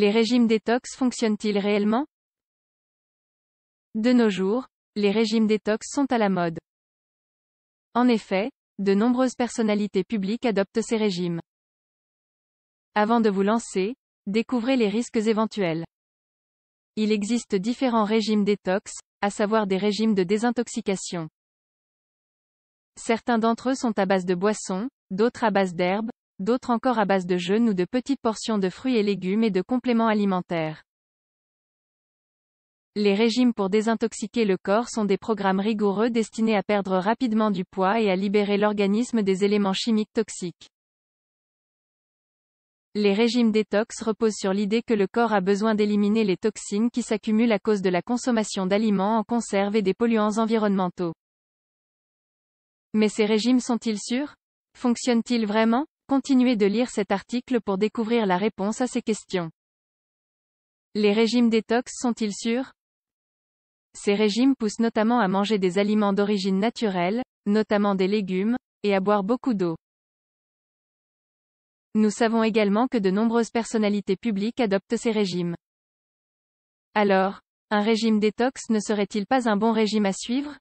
Les régimes détox fonctionnent-ils réellement De nos jours, les régimes détox sont à la mode. En effet, de nombreuses personnalités publiques adoptent ces régimes. Avant de vous lancer, découvrez les risques éventuels. Il existe différents régimes détox, à savoir des régimes de désintoxication. Certains d'entre eux sont à base de boissons, d'autres à base d'herbes, d'autres encore à base de jeûne ou de petites portions de fruits et légumes et de compléments alimentaires. Les régimes pour désintoxiquer le corps sont des programmes rigoureux destinés à perdre rapidement du poids et à libérer l'organisme des éléments chimiques toxiques. Les régimes détox reposent sur l'idée que le corps a besoin d'éliminer les toxines qui s'accumulent à cause de la consommation d'aliments en conserve et des polluants environnementaux. Mais ces régimes sont-ils sûrs Fonctionnent-ils vraiment Continuez de lire cet article pour découvrir la réponse à ces questions. Les régimes détox sont-ils sûrs Ces régimes poussent notamment à manger des aliments d'origine naturelle, notamment des légumes, et à boire beaucoup d'eau. Nous savons également que de nombreuses personnalités publiques adoptent ces régimes. Alors, un régime détox ne serait-il pas un bon régime à suivre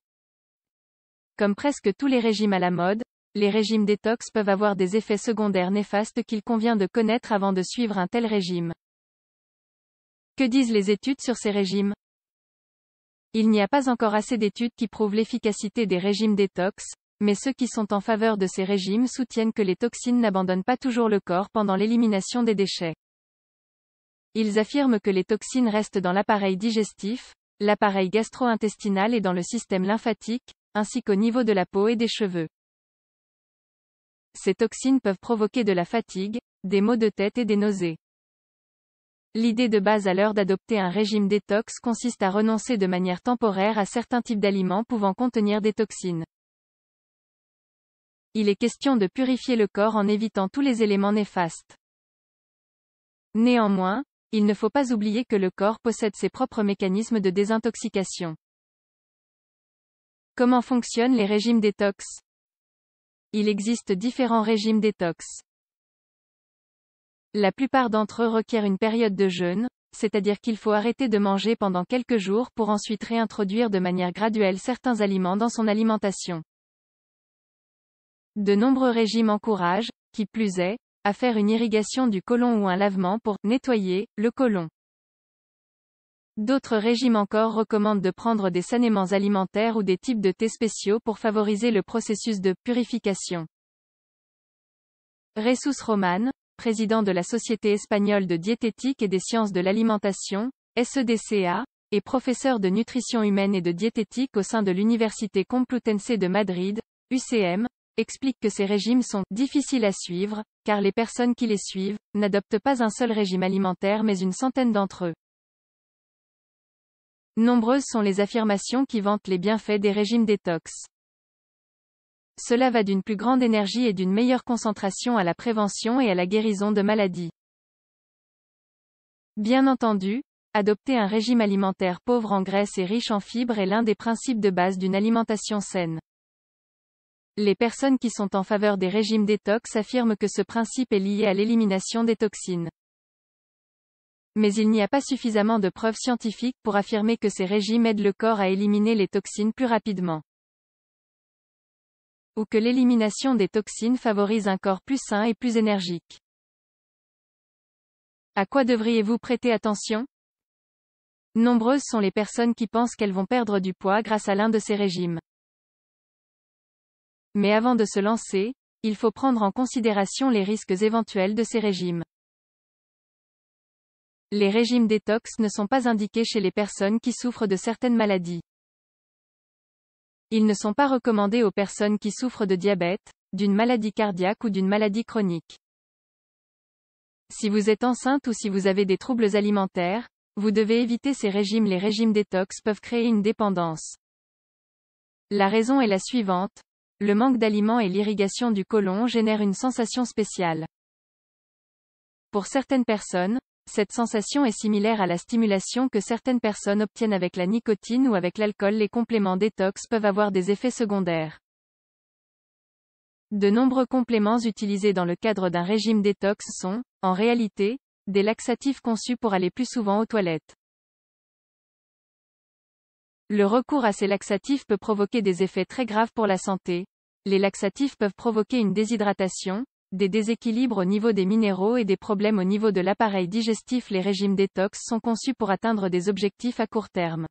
Comme presque tous les régimes à la mode, les régimes détox peuvent avoir des effets secondaires néfastes qu'il convient de connaître avant de suivre un tel régime. Que disent les études sur ces régimes Il n'y a pas encore assez d'études qui prouvent l'efficacité des régimes détox, mais ceux qui sont en faveur de ces régimes soutiennent que les toxines n'abandonnent pas toujours le corps pendant l'élimination des déchets. Ils affirment que les toxines restent dans l'appareil digestif, l'appareil gastro-intestinal et dans le système lymphatique, ainsi qu'au niveau de la peau et des cheveux. Ces toxines peuvent provoquer de la fatigue, des maux de tête et des nausées. L'idée de base à l'heure d'adopter un régime détox consiste à renoncer de manière temporaire à certains types d'aliments pouvant contenir des toxines. Il est question de purifier le corps en évitant tous les éléments néfastes. Néanmoins, il ne faut pas oublier que le corps possède ses propres mécanismes de désintoxication. Comment fonctionnent les régimes détox il existe différents régimes détox. La plupart d'entre eux requièrent une période de jeûne, c'est-à-dire qu'il faut arrêter de manger pendant quelques jours pour ensuite réintroduire de manière graduelle certains aliments dans son alimentation. De nombreux régimes encouragent, qui plus est, à faire une irrigation du côlon ou un lavement pour nettoyer le côlon. D'autres régimes encore recommandent de prendre des saignements alimentaires ou des types de thés spéciaux pour favoriser le processus de purification. Ressus Roman, président de la Société espagnole de diététique et des sciences de l'alimentation, SEDCA, et professeur de nutrition humaine et de diététique au sein de l'Université Complutense de Madrid, UCM, explique que ces régimes sont difficiles à suivre, car les personnes qui les suivent n'adoptent pas un seul régime alimentaire mais une centaine d'entre eux. Nombreuses sont les affirmations qui vantent les bienfaits des régimes détox. Cela va d'une plus grande énergie et d'une meilleure concentration à la prévention et à la guérison de maladies. Bien entendu, adopter un régime alimentaire pauvre en graisse et riche en fibres est l'un des principes de base d'une alimentation saine. Les personnes qui sont en faveur des régimes détox affirment que ce principe est lié à l'élimination des toxines mais il n'y a pas suffisamment de preuves scientifiques pour affirmer que ces régimes aident le corps à éliminer les toxines plus rapidement. Ou que l'élimination des toxines favorise un corps plus sain et plus énergique. À quoi devriez-vous prêter attention Nombreuses sont les personnes qui pensent qu'elles vont perdre du poids grâce à l'un de ces régimes. Mais avant de se lancer, il faut prendre en considération les risques éventuels de ces régimes. Les régimes détox ne sont pas indiqués chez les personnes qui souffrent de certaines maladies. Ils ne sont pas recommandés aux personnes qui souffrent de diabète, d'une maladie cardiaque ou d'une maladie chronique. Si vous êtes enceinte ou si vous avez des troubles alimentaires, vous devez éviter ces régimes. Les régimes détox peuvent créer une dépendance. La raison est la suivante. Le manque d'aliments et l'irrigation du côlon génèrent une sensation spéciale. Pour certaines personnes, cette sensation est similaire à la stimulation que certaines personnes obtiennent avec la nicotine ou avec l'alcool. Les compléments détox peuvent avoir des effets secondaires. De nombreux compléments utilisés dans le cadre d'un régime détox sont, en réalité, des laxatifs conçus pour aller plus souvent aux toilettes. Le recours à ces laxatifs peut provoquer des effets très graves pour la santé. Les laxatifs peuvent provoquer une déshydratation, des déséquilibres au niveau des minéraux et des problèmes au niveau de l'appareil digestif. Les régimes détox sont conçus pour atteindre des objectifs à court terme.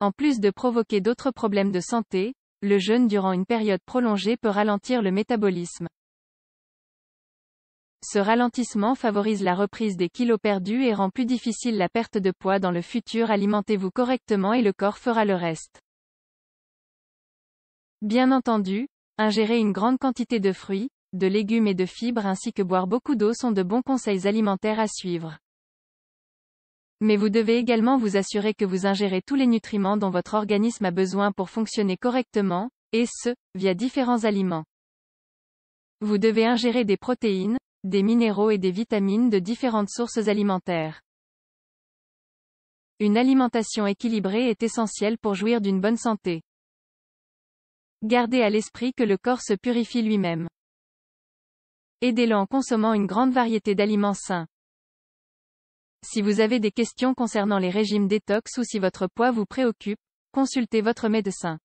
En plus de provoquer d'autres problèmes de santé, le jeûne durant une période prolongée peut ralentir le métabolisme. Ce ralentissement favorise la reprise des kilos perdus et rend plus difficile la perte de poids dans le futur. Alimentez-vous correctement et le corps fera le reste. Bien entendu, Ingérer une grande quantité de fruits, de légumes et de fibres ainsi que boire beaucoup d'eau sont de bons conseils alimentaires à suivre. Mais vous devez également vous assurer que vous ingérez tous les nutriments dont votre organisme a besoin pour fonctionner correctement, et ce, via différents aliments. Vous devez ingérer des protéines, des minéraux et des vitamines de différentes sources alimentaires. Une alimentation équilibrée est essentielle pour jouir d'une bonne santé. Gardez à l'esprit que le corps se purifie lui-même. Aidez-le en consommant une grande variété d'aliments sains. Si vous avez des questions concernant les régimes détox ou si votre poids vous préoccupe, consultez votre médecin.